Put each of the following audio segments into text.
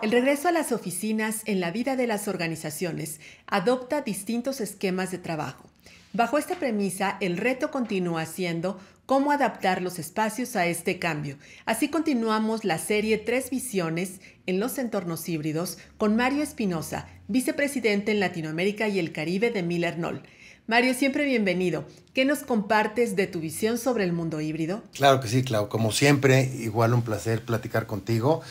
El regreso a las oficinas en la vida de las organizaciones adopta distintos esquemas de trabajo. Bajo esta premisa, el reto continúa siendo cómo adaptar los espacios a este cambio. Así continuamos la serie Tres Visiones en los entornos híbridos con Mario Espinosa, vicepresidente en Latinoamérica y el Caribe de Miller Nol. Mario, siempre bienvenido. ¿Qué nos compartes de tu visión sobre el mundo híbrido? Claro que sí, Clau. Como siempre, igual un placer platicar contigo.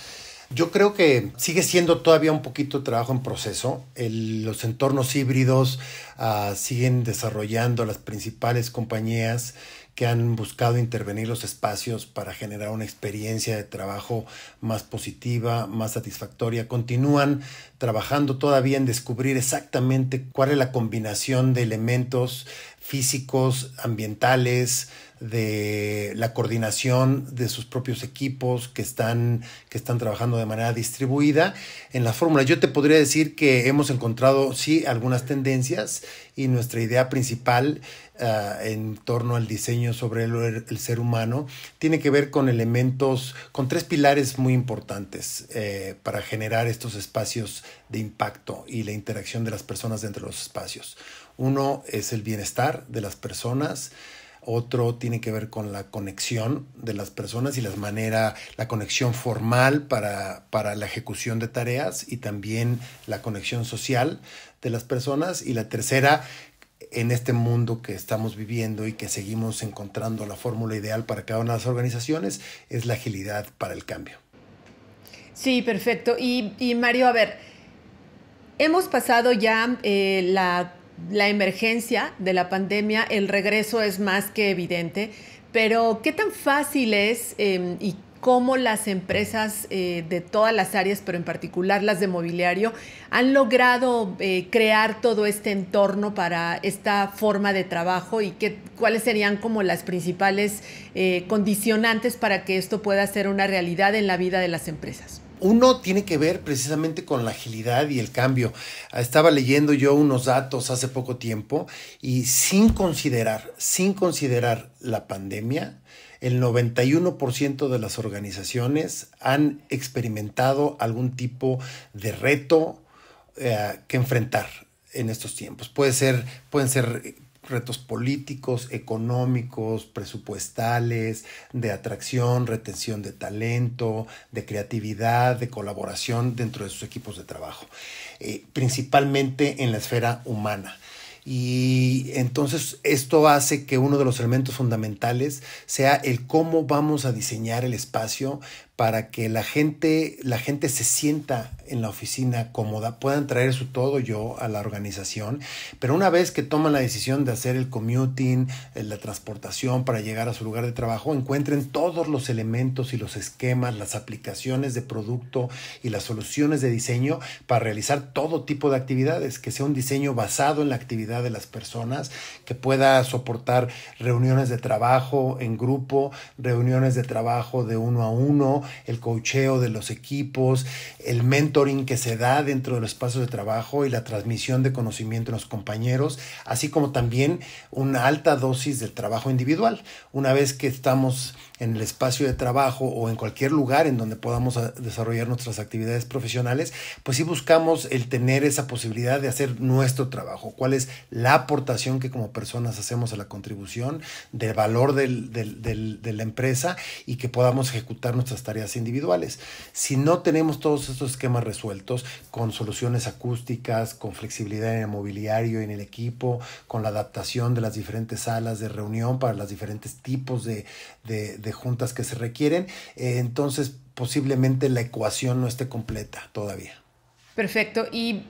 Yo creo que sigue siendo todavía un poquito trabajo en proceso. los entornos híbridos ah, siguen desarrollando las principales compañías que han buscado intervenir los espacios para generar una experiencia de trabajo más positiva, más satisfactoria. Continúan trabajando todavía en descubrir exactamente cuál es la combinación de elementos físicos, ambientales, de la coordinación de sus propios equipos que están, que están trabajando de manera distribuida en la fórmula. Yo te podría decir que hemos encontrado, sí, algunas tendencias y nuestra idea principal ah, en torno al diseño sobre el, ser humano tiene que ver con elementos, con tres pilares muy importantes eh, para generar estos espacios de impacto y la interacción de las personas dentro de los espacios. Uno es el bienestar de las personas, otro tiene que ver con la conexión de las personas y las manera la conexión formal para, para la ejecución de tareas y también la conexión social de las personas. Y la tercera, en este mundo que estamos viviendo y que seguimos encontrando la fórmula ideal para cada una de las organizaciones, es la agilidad para el cambio. Sí, perfecto. Y, Mario, a ver, hemos pasado ya eh, la la emergencia de la pandemia, el regreso es más que evidente, pero ¿qué tan fácil es em, y cómo las empresas eh, de todas las áreas, pero en particular las de mobiliario, han logrado eh, crear todo este entorno para esta forma de trabajo y cuáles serían como las principales eh, condicionantes para que esto pueda ser una realidad en la vida de las empresas uno tiene que ver precisamente con la agilidad y el cambio. Estaba leyendo yo unos datos hace poco tiempo y sin considerar, sin considerar la pandemia, el 91% de las organizaciones han experimentado algún tipo de reto eh, que enfrentar en estos tiempos. Puede ser, pueden ser retos políticos, económicos, presupuestales, de atracción, retención de talento, de creatividad, de colaboración dentro de sus equipos de trabajo, eh, principalmente en la esfera humana. Y entonces esto hace que uno de los elementos fundamentales sea el cómo vamos a diseñar el espacio para que la gente, se sienta en la oficina cómoda, puedan traer su todo yo a la organización, pero una vez que toman la decisión de hacer el commuting, eh, la transportación para llegar a su lugar de trabajo, encuentren todos los elementos y los esquemas, las aplicaciones de producto y las soluciones de diseño para realizar todo tipo de actividades, que sea un diseño basado en la actividad de las personas, que pueda soportar reuniones de trabajo en grupo, reuniones de trabajo de uno a uno, el cocheo de los equipos, el mentoring que se da dentro de los espacios de trabajo y la transmisión de conocimiento a los compañeros, así como también una alta dosis del trabajo individual. Una vez que estamos en el espacio de trabajo o en cualquier lugar en donde podamos ah, desarrollar nuestras actividades profesionales, pues sí buscamos el tener esa posibilidad de hacer nuestro trabajo, cuál es la aportación que como personas hacemos a la contribución, del valor de la empresa y que podamos ejecutar nuestras tareas individuales. Si no tenemos todos estos esquemas resueltos, con soluciones acústicas, con flexibilidad en el mobiliario, en el equipo, con la adaptación de las diferentes salas de reunión para los diferentes tipos de, juntas que se requieren, eh, entonces posiblemente la ecuación no esté completa todavía. Perfecto. Y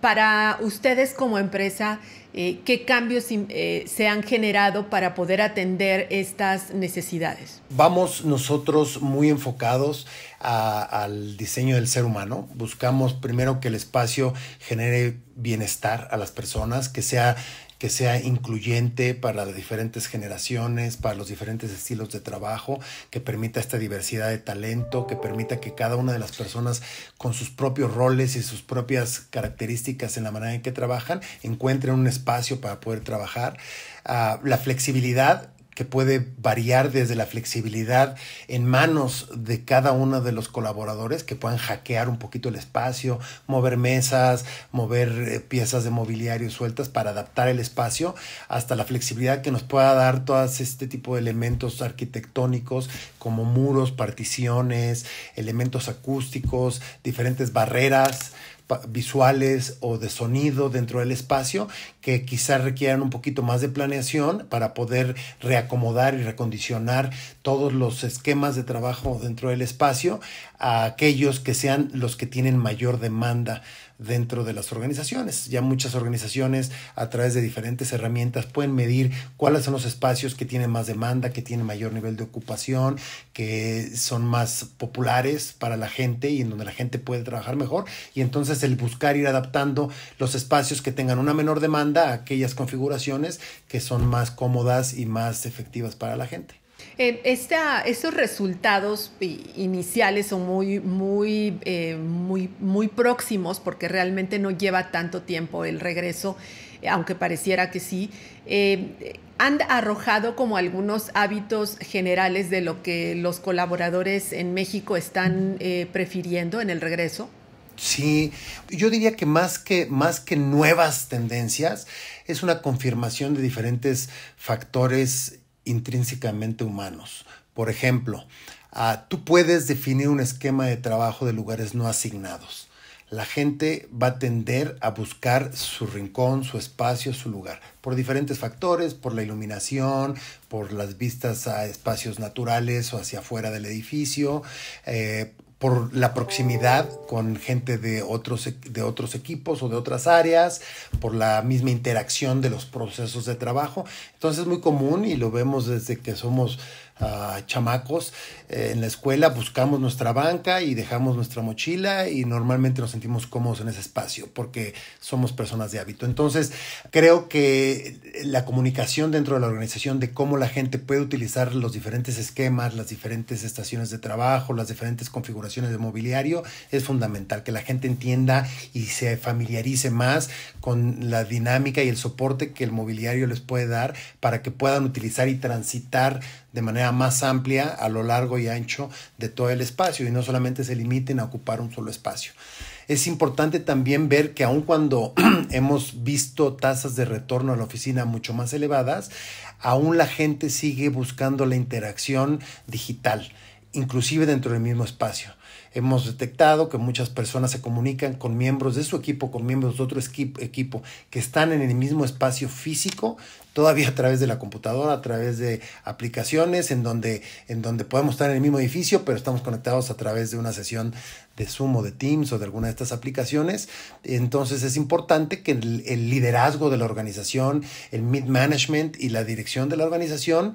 para ustedes como empresa, eh, qué cambios eh, se han generado para poder atender estas necesidades. Vamos nosotros muy enfocados al diseño del ser humano. Buscamos primero que el espacio genere bienestar a las personas, que sea que sea incluyente para las diferentes generaciones, para los diferentes estilos de trabajo, que permita esta diversidad de talento, que permita que cada una de las personas con sus propios roles y sus propias características en la manera en que trabajan encuentren un espacio para poder trabajar. Ah, la flexibilidad que puede variar desde la flexibilidad en manos de cada uno de los colaboradores que puedan hackear un poquito el espacio, mover mesas, mover eh, piezas de mobiliario sueltas para adaptar el espacio, hasta la flexibilidad que nos pueda dar todo este tipo de elementos arquitectónicos como muros, particiones, elementos acústicos, diferentes barreras visuales o de sonido dentro del espacio que quizás requieran un poquito más de planeación para poder reacomodar y recondicionar todos los esquemas de trabajo dentro del espacio a aquellos que sean los que tienen mayor demanda dentro de las organizaciones. Ya muchas organizaciones a través de diferentes herramientas pueden medir cuáles son los espacios que tienen más demanda, que tienen mayor nivel de ocupación, que son más populares para la gente y en donde la gente puede trabajar mejor. Y entonces el buscar ir adaptando los espacios que tengan una menor demanda a aquellas configuraciones que son más cómodas y más efectivas para la gente estos resultados iniciales son muy, muy, eh, muy, muy próximos porque realmente no lleva tanto tiempo el regreso, eh, aunque pareciera que sí. Eh, han arrojado como algunos hábitos generales de lo que los colaboradores en México están prefiriendo en el regreso. Sí, yo diría que más que, más que nuevas tendencias, es una confirmación de diferentes factores intrínsecamente humanos. Por ejemplo, ah, tú puedes definir un esquema de trabajo de lugares no asignados. La gente va a tender a buscar su rincón, su espacio, su lugar, por diferentes factores, por la iluminación, por las vistas a espacios naturales o hacia afuera del edificio, eh, por la proximidad con gente de otros, e-, de otros equipos o de otras áreas, por la misma interacción de los procesos de trabajo. Entonces es muy común y lo vemos desde que somos a chamacos, eh, en la escuela buscamos nuestra banca y dejamos nuestra mochila y normalmente nos sentimos cómodos en ese espacio porque somos personas de hábito. Entonces, creo que la comunicación dentro de la organización de cómo la gente puede utilizar los diferentes esquemas, las diferentes estaciones de trabajo, las diferentes configuraciones de mobiliario es fundamental, que la gente entienda y se familiarice más con la dinámica y el soporte que el mobiliario les puede dar para que puedan utilizar y transitar de manera más amplia a lo largo y ancho de todo el espacio y no solamente se limiten a ocupar un solo espacio. Es importante también ver que aun cuando hemos visto tasas de retorno a la oficina mucho más elevadas, aún la gente sigue buscando la interacción digital, inclusive dentro del mismo espacio. Hemos detectado que muchas personas se comunican con miembros de su equipo, con miembros de otro equipo que están en el mismo espacio físico, todavía a través de la computadora, a través de aplicaciones en donde, en donde podemos estar en el mismo edificio, pero estamos conectados a través de una sesión de Zoom o de Teams o de alguna de estas aplicaciones. Entonces es importante que el, el liderazgo de la organización, el mid-management y la dirección de la organización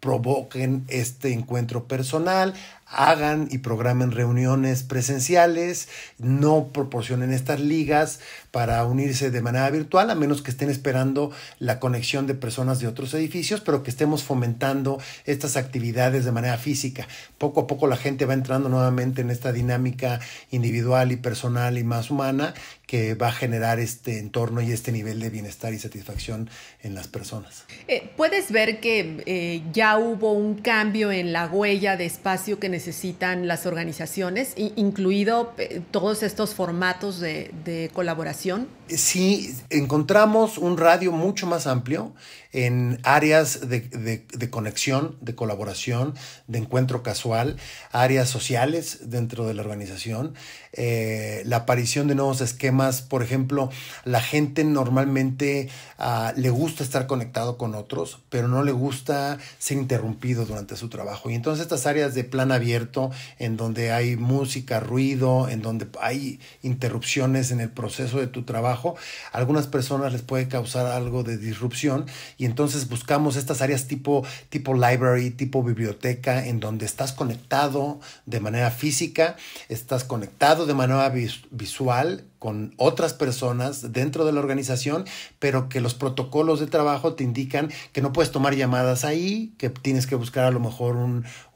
provoquen este encuentro personal, hagan y programen reuniones presenciales, no proporcionen estas ligas para unirse de manera virtual, a menos que estén esperando la conexión de personas de otros edificios, pero que estemos fomentando estas actividades de manera física. Poco a poco la gente va entrando nuevamente en esta dinámica individual y personal y más humana que va a generar este entorno y este nivel de bienestar y satisfacción en las personas. Eh, Puedes ver que eh, ya hubo un cambio en la huella de espacio que necesitamos necesitan las organizaciones, incluido eh, todos estos formatos de, colaboración? Sí, encontramos un radio mucho más amplio en áreas de, conexión, de colaboración, de encuentro casual, áreas sociales dentro de la organización, eh, la aparición de nuevos esquemas, por ejemplo, la gente normalmente ah, le gusta estar conectado con otros, pero no le gusta ser interrumpido durante su trabajo. Y entonces estas áreas de plan abierto, en donde hay música, ruido, en donde hay interrupciones en el proceso de tu trabajo, a algunas personas les puede causar algo de disrupción y entonces buscamos estas áreas tipo, tipo library, tipo biblioteca, en donde estás conectado de manera física, estás conectado de manera visual con otras personas dentro de la organización, pero que los protocolos de trabajo te indican que no puedes tomar llamadas ahí, que tienes que buscar a lo mejor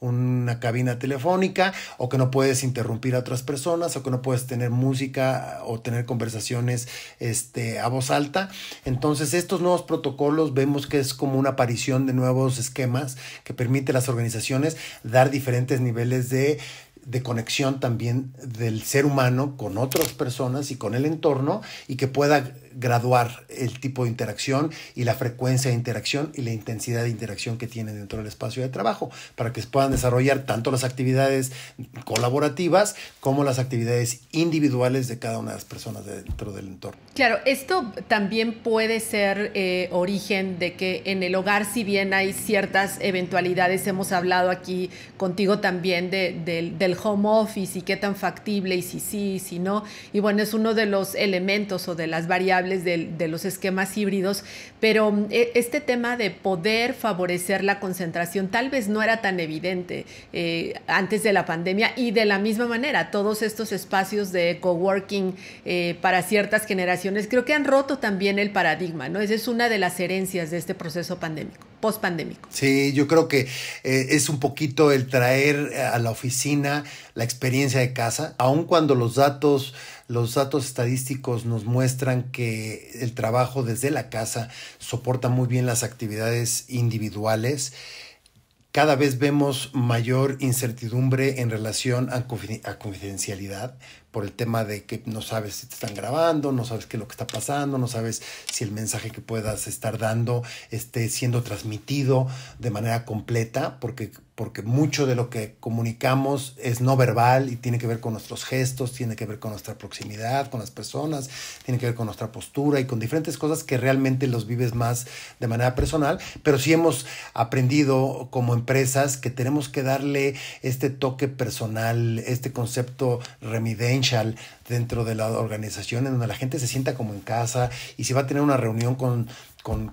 una cabina telefónica o que no puedes interrumpir a otras personas o que no puedes tener música o tener conversaciones este, a voz alta. Entonces estos nuevos protocolos vemos que es como una aparición de nuevos esquemas que permite a las organizaciones dar diferentes niveles de de conexión también del ser humano con otras personas y con el entorno y que pueda graduar el tipo de interacción y la frecuencia de interacción y la intensidad de interacción que tienen dentro del espacio de trabajo para que puedan desarrollar tanto las actividades colaborativas como las actividades individuales de cada una de las personas dentro del entorno. Claro, esto también puede ser eh, origen de que en el hogar, si bien hay ciertas eventualidades, hemos hablado aquí contigo también del home office y qué tan factible y si sí, si no. Y bueno, es uno de los elementos o de las variables de, los esquemas híbridos, pero mm, e, este tema de poder favorecer la concentración tal vez no era tan evidente eh, antes de la pandemia y de la misma manera todos estos espacios de coworking eh, para ciertas generaciones creo que han roto también el paradigma, ¿no? Esa es una de las herencias de este proceso pandémico post pandémico. Sí, yo creo que eh, es un poquito el traer a la oficina la experiencia de casa, aun cuando los datos los datos estadísticos nos muestran que el trabajo desde la casa soporta muy bien las actividades individuales. Cada vez vemos mayor incertidumbre en relación a, confidencialidad por el tema de que no sabes si te están grabando, no sabes qué es lo que está pasando, no sabes si el mensaje que puedas estar dando esté siendo transmitido de manera completa, porque porque mucho de lo que comunicamos es no verbal y tiene que ver con nuestros gestos, tiene que ver con nuestra proximidad, con las personas, tiene que ver con nuestra postura y con diferentes cosas que realmente los vives más de manera personal, pero sí hemos aprendido como empresas que tenemos que darle este toque personal, este concepto remidential dentro de la organización en donde la gente se sienta como en casa y si va a tener una reunión con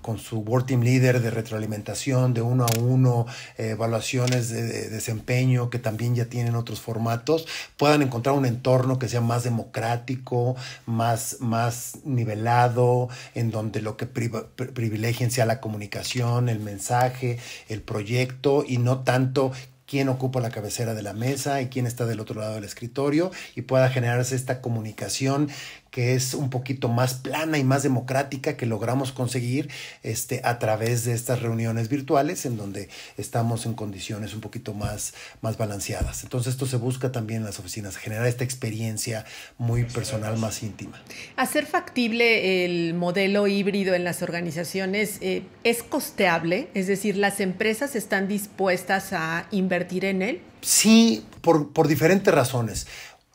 con, su World Team Leader de retroalimentación, de uno a uno, eh, evaluaciones de, desempeño, que también ya tienen otros formatos, puedan encontrar un entorno que sea más democrático, más, más nivelado, en donde lo que privilegien sea la comunicación, el mensaje, el proyecto y no tanto quién ocupa la cabecera de la mesa y quién está del otro lado del escritorio y pueda generarse esta comunicación que es un poquito más plana y más democrática que logramos conseguir este, a través de estas reuniones virtuales en donde estamos en condiciones un poquito más, más balanceadas. Entonces esto se busca también en las oficinas, generar esta experiencia muy personal, más íntima. Hacer factible el modelo híbrido en las organizaciones eh, es costeable, es decir, las empresas están dispuestas a invertir en él. Sí, por, por diferentes razones.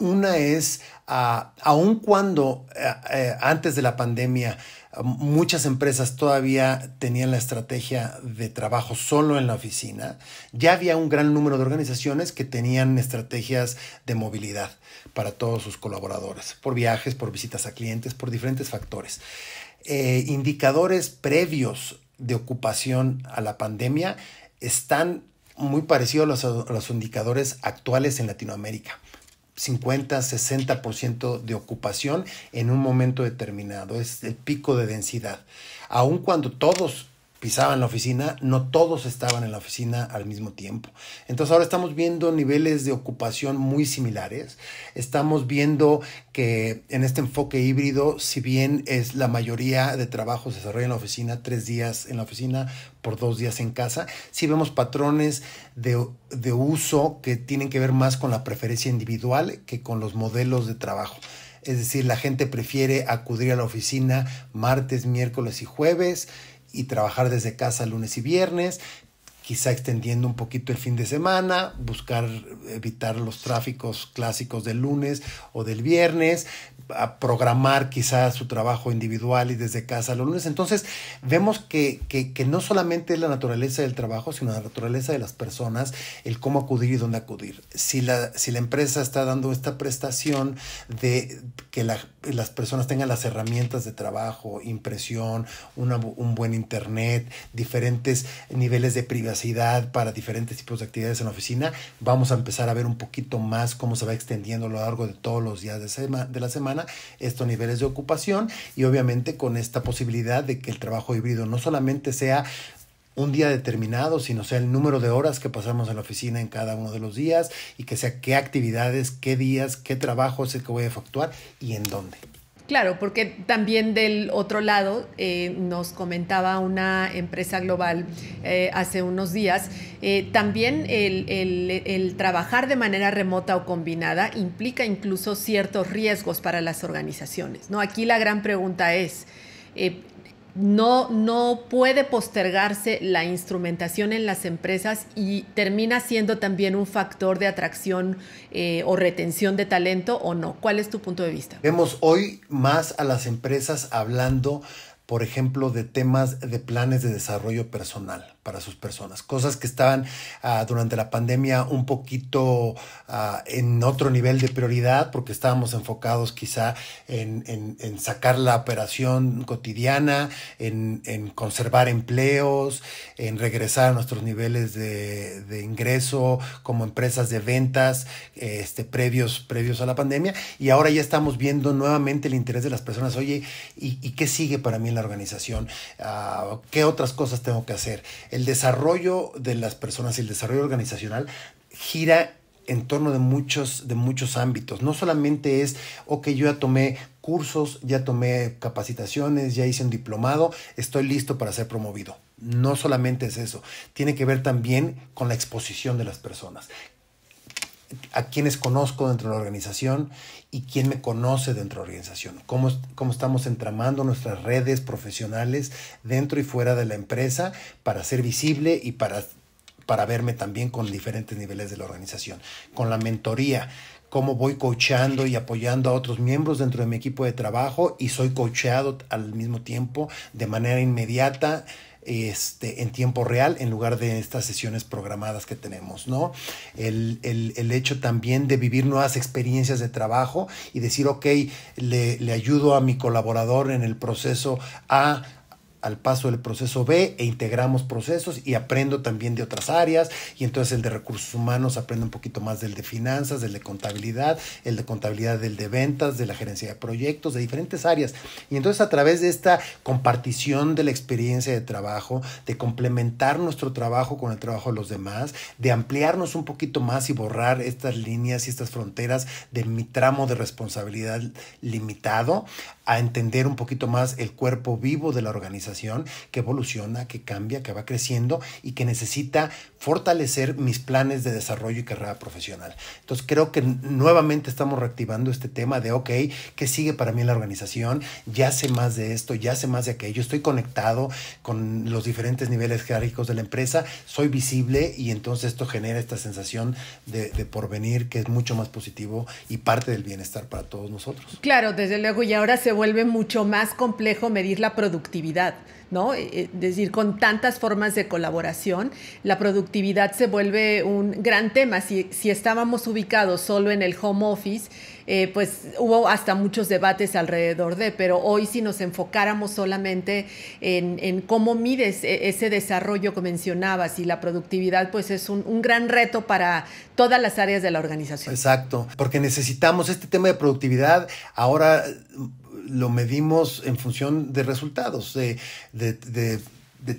Una es, ah, aun cuando eh, eh, antes de la pandemia muchas empresas todavía tenían la estrategia de trabajo solo en la oficina, ya había un gran número de organizaciones que tenían estrategias de movilidad para todos sus colaboradores, por viajes, por visitas a clientes, por diferentes factores. Eh, indicadores previos de ocupación a la pandemia están muy parecidos a los indicadores actuales en Latinoamérica. 50, 60% de ocupación en un momento determinado, es el pico de densidad. Aun cuando todos pisaban la oficina, no todos estaban en la oficina al mismo tiempo. Entonces ahora estamos viendo niveles de ocupación muy similares. Estamos viendo que en este enfoque híbrido, si bien es la mayoría de trabajos se desarrolla en la oficina, tres días en la oficina por dos días en casa, ...si vemos patrones de uso que tienen que ver más con la preferencia individual que con los modelos de trabajo. Es decir, la gente prefiere acudir a la oficina martes, miércoles y jueves y trabajar desde casa lunes y viernes, quizá extendiendo un poquito el fin de semana, buscar evitar los tráficos clásicos del lunes o del viernes, a programar quizá su trabajo individual y desde casa los lunes. Entonces vemos que, no solamente es la naturaleza del trabajo, sino la naturaleza de las personas, el cómo acudir y dónde acudir. Si la, si la empresa está dando esta prestación de que la las personas tengan las herramientas de trabajo, impresión, un buen internet, diferentes niveles de privacidad para diferentes tipos de actividades en la oficina, vamos a empezar a ver un poquito más cómo se va extendiendo a lo largo de todos los días de, de la semana estos niveles de ocupación y obviamente con esta posibilidad de que el trabajo híbrido no solamente sea un día determinado, sino sea el número de horas que pasamos en la oficina en cada uno de los días y que sea qué actividades, qué días, qué trabajo es el que voy a efectuar y en dónde. Claro, porque también del otro lado eh, nos comentaba una empresa global eh, hace unos días, eh, también el, el, trabajar de manera remota o combinada implica incluso ciertos riesgos para las organizaciones. ¿no? Aquí la gran pregunta es, no, no puede postergarse la instrumentación en las empresas y termina siendo también un factor de atracción eh, o retención de talento o no. ¿Cuál es tu punto de vista? Vemos hoy más a las empresas hablando, por ejemplo, de temas de planes de desarrollo personal para sus personas, cosas que estaban ah, durante la pandemia un poquito ah, en otro nivel de prioridad porque estábamos enfocados quizá en, sacar la operación cotidiana, en, conservar empleos, en regresar a nuestros niveles de, ingreso como empresas de ventas este, previos, previos a la pandemia y ahora ya estamos viendo nuevamente el interés de las personas, oye, ¿y, qué sigue para mí en la organización? Ah, ¿Qué otras cosas tengo que hacer? el desarrollo de las personas y el desarrollo organizacional gira en torno de muchos, de muchos ámbitos. No solamente es, ok, yo ya tomé cursos, ya tomé capacitaciones, ya hice un diplomado, estoy listo para ser promovido. No solamente es eso, tiene que ver también con la exposición de las personas a quienes conozco dentro de la organización y quién me conoce dentro de la organización, cómo, estamos entramando nuestras redes profesionales dentro y fuera de la empresa para ser visible y para, para verme también con diferentes niveles de la organización, con la mentoría, cómo voy coachando y apoyando a otros miembros dentro de mi equipo de trabajo y soy coacheado al mismo tiempo de manera inmediata este, en tiempo real en lugar de estas sesiones programadas que tenemos, ¿no? El, hecho también de vivir nuevas experiencias de trabajo y decir, ok, le ayudo a mi colaborador en el proceso a al paso del proceso B e integramos procesos y aprendo también de otras áreas y entonces el de recursos humanos aprende un poquito más del de finanzas, del de contabilidad, el de contabilidad del de ventas, de la gerencia de proyectos, de diferentes áreas. Y entonces a través de esta compartición de la experiencia de trabajo, de complementar nuestro trabajo con el trabajo de los demás, de ampliarnos un poquito más y borrar estas líneas y estas fronteras de mi tramo de responsabilidad limitado, a entender un poquito más el cuerpo vivo de la organización que evoluciona, que cambia, que va creciendo y que necesita fortalecer mis planes de desarrollo y carrera profesional. Entonces creo que nuevamente estamos reactivando este tema de, ok, ¿qué sigue para mí la organización? Ya sé más de esto, ya sé más de aquello, estoy conectado con los diferentes niveles jerárquicos de la empresa, soy visible y entonces esto genera esta sensación de, de porvenir que es mucho más positivo y parte del bienestar para todos nosotros. Claro, desde luego, y ahora se vuelve mucho más complejo medir la productividad. ¿no? Es eh, eh, decir, con tantas formas de colaboración, la productividad se vuelve un gran tema. Si, si estábamos ubicados solo en el home office, eh, pues hubo hasta muchos debates alrededor de, pero hoy si nos enfocáramos solamente en, cómo mides e, ese desarrollo que mencionabas y la productividad, pues es un, un gran reto para todas las áreas de la organización. Exacto, porque necesitamos este tema de productividad ahora lo medimos en función de resultados, de,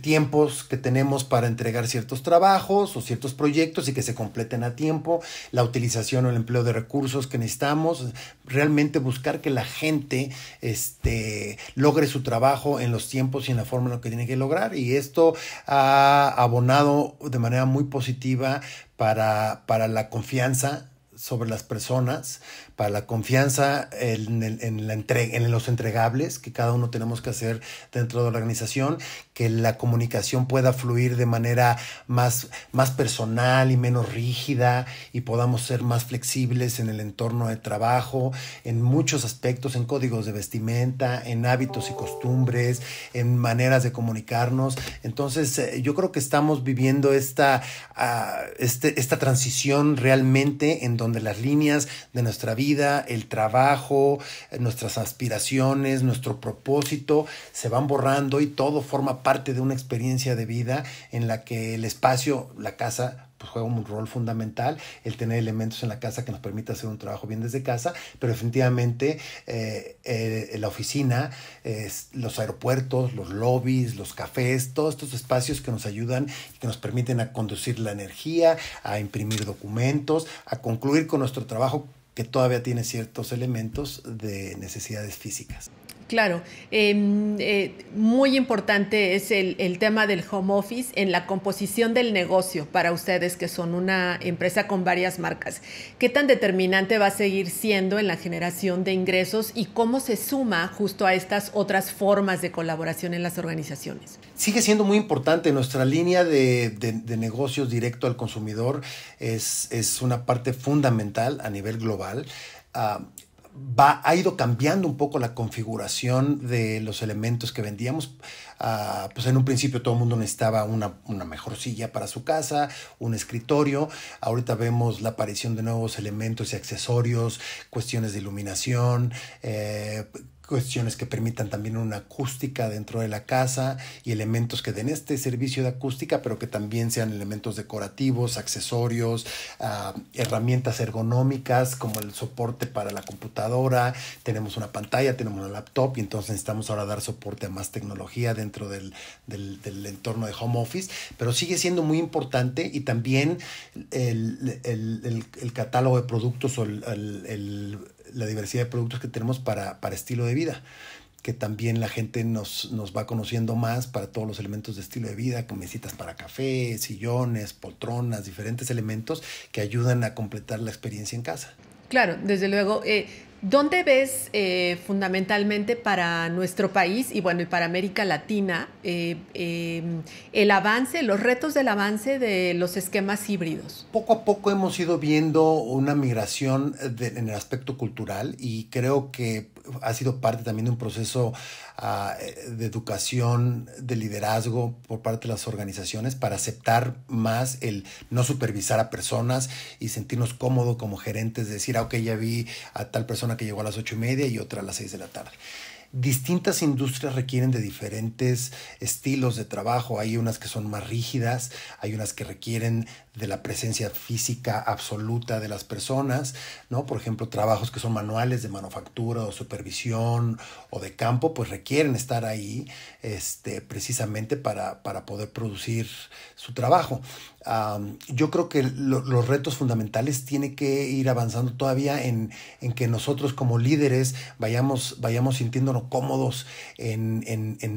tiempos que tenemos para entregar ciertos trabajos o ciertos proyectos y que se completen a tiempo, la utilización o el empleo de recursos que necesitamos, realmente buscar que la gente este, logre su trabajo en los tiempos y en la forma en la que tiene que lograr. Y esto ha abonado de manera muy positiva para, para la confianza sobre las personas, para la confianza en, en, la en los entregables que cada uno tenemos que hacer dentro de la organización, que la comunicación pueda fluir de manera más, más personal y menos rígida y podamos ser más flexibles en el entorno de trabajo, en muchos aspectos, en códigos de vestimenta, en hábitos y costumbres, en maneras de comunicarnos. Entonces, eh, yo creo que estamos viviendo esta, ah, este, esta transición realmente en donde las líneas de nuestra vida el trabajo, nuestras aspiraciones, nuestro propósito, se van borrando y todo forma parte de una experiencia de vida en la que el espacio, la casa, pues, juega un rol fundamental, el tener elementos en la casa que nos permita hacer un trabajo bien desde casa, pero definitivamente eh, eh, la oficina, los aeropuertos, los lobbies, los cafés, todos estos espacios que nos ayudan que nos permiten a conducir la energía, a imprimir documentos, a concluir con nuestro trabajo que todavía tiene ciertos elementos de necesidades físicas. Claro, em, eh, muy importante es el, tema del home office en la composición del negocio para ustedes que son una empresa con varias marcas. ¿Qué tan determinante va a seguir siendo en la generación de ingresos y cómo se suma justo a estas otras formas de colaboración en las organizaciones? Sigue siendo muy importante. Nuestra línea de, negocios directo al consumidor es, una parte fundamental a nivel global. Ah, va, ha ido cambiando un poco la configuración de los elementos que vendíamos. Ah, pues en un principio todo el mundo necesitaba una, una, mejor silla para su casa, un escritorio. Ahorita vemos la aparición de nuevos elementos y accesorios, cuestiones de iluminación, eh, cuestiones que permitan también una acústica dentro de la casa y elementos que den este servicio de acústica, pero que también sean elementos decorativos, accesorios, ah, herramientas ergonómicas como el soporte para la computadora, tenemos una pantalla, tenemos una laptop y entonces necesitamos ahora dar soporte a más tecnología dentro del, entorno de home office, pero sigue siendo muy importante y también el, el catálogo de productos o el la diversidad de productos que tenemos para, para estilo de vida que también la gente nos, va conociendo más para todos los elementos de estilo de vida, como para café, sillones, poltronas, diferentes elementos que ayudan a completar la experiencia en casa. Claro, desde luego, eh, ¿Dónde ves eh, fundamentalmente para nuestro país y bueno, y para América Latina eh, em, el avance, los retos del avance de los esquemas híbridos? Poco a poco hemos ido viendo una migración en el aspecto cultural y creo que ha sido parte también de un proceso ah, de educación, de liderazgo por parte de las organizaciones para aceptar más el no supervisar a personas y sentirnos cómodos como gerentes, decir, ah, ok, ya vi a tal persona que llegó a las ocho y media y otra a las seis de la tarde. Distintas industrias requieren de diferentes estilos de trabajo. Hay unas que son más rígidas, hay unas que requieren de la presencia física absoluta de las personas, ¿no? Por ejemplo, trabajos que son manuales de manufactura o supervisión o de campo, pues requieren estar ahí este, precisamente para, para poder producir su trabajo yo creo que los retos fundamentales tiene que ir avanzando todavía en, que nosotros como líderes vayamos, vayamos sintiéndonos cómodos en,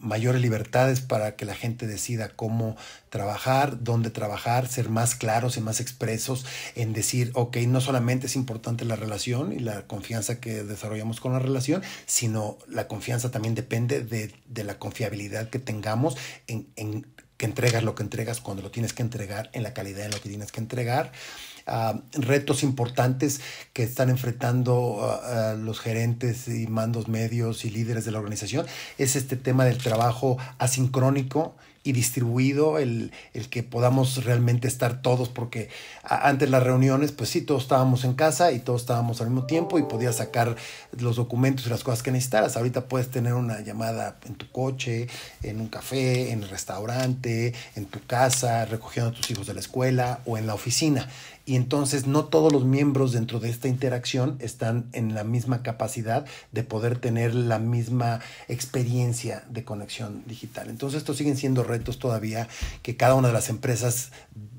mayores libertades para que la gente decida cómo trabajar, dónde trabajar, ser más claros y más expresos en decir, ok, no solamente es importante la relación y la confianza que desarrollamos con la relación, sino la confianza también depende de, de la confiabilidad que tengamos en, que entregas lo que entregas cuando lo tienes que entregar, en la calidad en lo que tienes que entregar. Ah, retos importantes que están enfrentando ah, ah, los gerentes y mandos medios y líderes de la organización es este tema del trabajo asincrónico y distribuido el, que podamos realmente estar todos, porque antes las reuniones, pues sí, todos estábamos en casa y todos estábamos al mismo tiempo y podías sacar los documentos y las cosas que necesitaras. Ahorita puedes tener una llamada en tu coche, en un café, en el restaurante, en tu casa, recogiendo a tus hijos de la escuela o en la oficina y entonces no todos los miembros dentro de esta interacción están en la misma capacidad de poder tener la misma experiencia de conexión digital. Entonces estos siguen siendo retos todavía que cada una de las empresas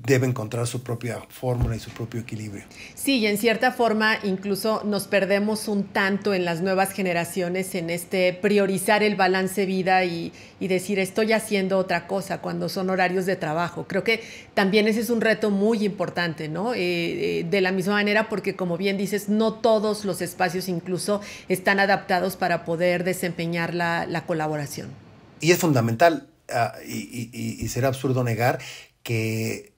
debe encontrar su propia fórmula y su propio equilibrio. Sí, y en cierta forma incluso nos perdemos un tanto en las nuevas generaciones en este priorizar el balance vida y, decir estoy haciendo otra cosa cuando son horarios de trabajo. Creo que también ese es un reto muy importante, ¿no? Eh, eh, de la misma manera porque como bien dices, no todos los espacios incluso están adaptados para poder desempeñar la, colaboración. Y es fundamental ah, y, y será absurdo negar que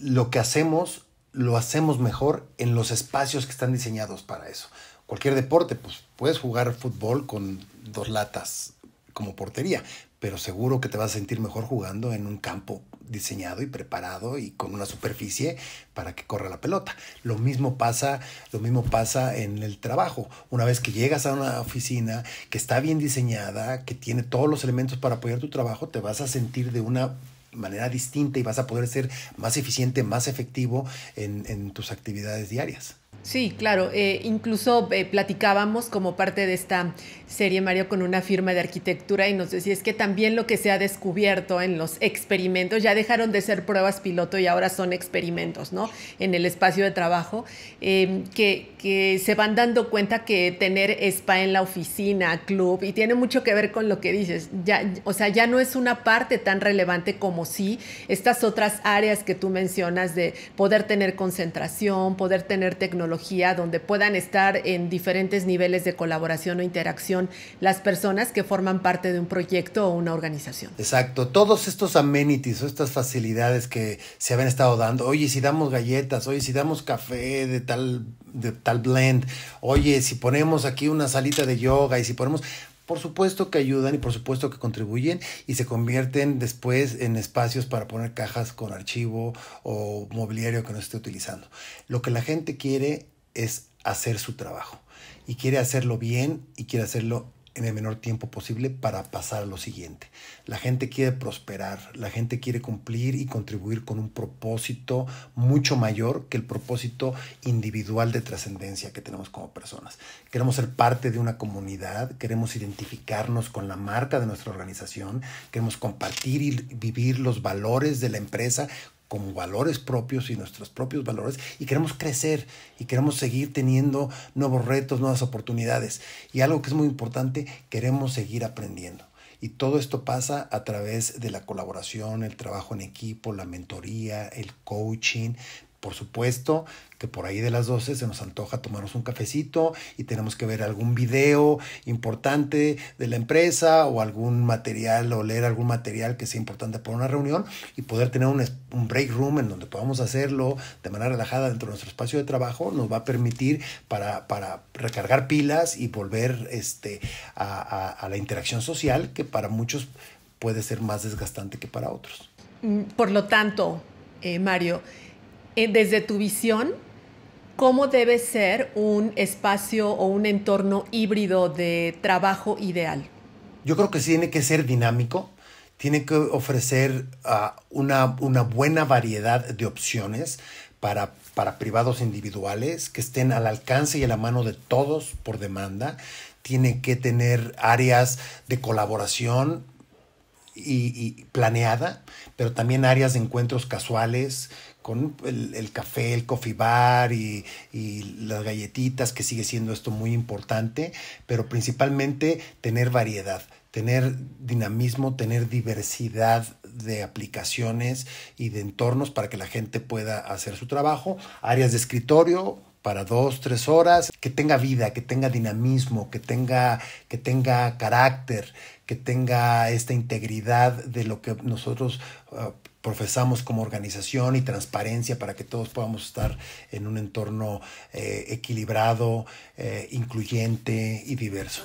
lo que hacemos lo hacemos mejor en los espacios que están diseñados para eso. Cualquier deporte, pues puedes jugar fútbol con dos latas como portería, pero seguro que te vas a sentir mejor jugando en un campo diseñado y preparado y con una superficie para que corra la pelota. Lo mismo pasa, lo mismo pasa en el trabajo. Una vez que llegas a una oficina que está bien diseñada, que tiene todos los elementos para apoyar tu trabajo, te vas a sentir de una manera distinta y vas a poder ser más eficiente, más efectivo en, tus actividades diarias. Sí, claro. Eh, incluso eh, platicábamos como parte de esta serie, Mario, con una firma de arquitectura y nos decía, es que también lo que se ha descubierto en los experimentos, ya dejaron de ser pruebas piloto y ahora son experimentos, ¿no? En el espacio de trabajo, em, que, que se van dando cuenta que tener spa en la oficina, club, y tiene mucho que ver con lo que dices, ya, o sea, ya no es una parte tan relevante como sí si estas otras áreas que tú mencionas de poder tener concentración, poder tener tecnología, donde puedan estar en diferentes niveles de colaboración o interacción las personas que forman parte de un proyecto o una organización. Exacto, todos estos amenities o estas facilidades que se habían estado dando, oye, si damos galletas, oye, si damos café de tal, de tal blend, oye, si ponemos aquí una salita de yoga y si ponemos, por supuesto que ayudan y por supuesto que contribuyen y se convierten después en espacios para poner cajas con archivo o mobiliario que no esté utilizando. Lo que la gente quiere es hacer su trabajo y quiere hacerlo bien y quiere hacerlo en el menor tiempo posible para pasar a lo siguiente. La gente quiere prosperar, la gente quiere cumplir y contribuir con un propósito mucho mayor que el propósito individual de trascendencia que tenemos como personas. Queremos ser parte de una comunidad, queremos identificarnos con la marca de nuestra organización, queremos compartir y vivir los valores de la empresa como valores propios y nuestros propios valores y queremos crecer y queremos seguir teniendo nuevos retos, nuevas oportunidades. Y algo que es muy importante, queremos seguir aprendiendo. Y todo esto pasa a través de la colaboración, el trabajo en equipo, la mentoría, el coaching, por supuesto que por ahí de las 12 se nos antoja tomarnos un cafecito y tenemos que ver algún video importante de la empresa o algún material o leer algún material que sea importante para una reunión y poder tener un, break room en donde podamos hacerlo de manera relajada dentro de nuestro espacio de trabajo nos va a permitir para, recargar pilas y volver este, a, la interacción social que para muchos puede ser más desgastante que para otros. Mm, por lo tanto, eh, Mario, eh, desde tu visión, ¿cómo debe ser un espacio o un entorno híbrido de trabajo ideal? Yo creo que sí tiene que ser dinámico, tiene que ofrecer ah, una, buena variedad de opciones para, privados individuales que estén al alcance y a la mano de todos por demanda. Tiene que tener áreas de colaboración y, planeada, pero también áreas de encuentros casuales con el, café, el coffee bar y, las galletitas, que sigue siendo esto muy importante, pero principalmente tener variedad, tener dinamismo, tener diversidad de aplicaciones y de entornos para que la gente pueda hacer su trabajo, áreas de escritorio para dos, tres horas, que tenga vida, que tenga dinamismo, que tenga, que tenga carácter, que tenga esta integridad de lo que nosotros ah, profesamos como organización y transparencia para que todos podamos estar en un entorno eh, equilibrado, eh, incluyente y diverso.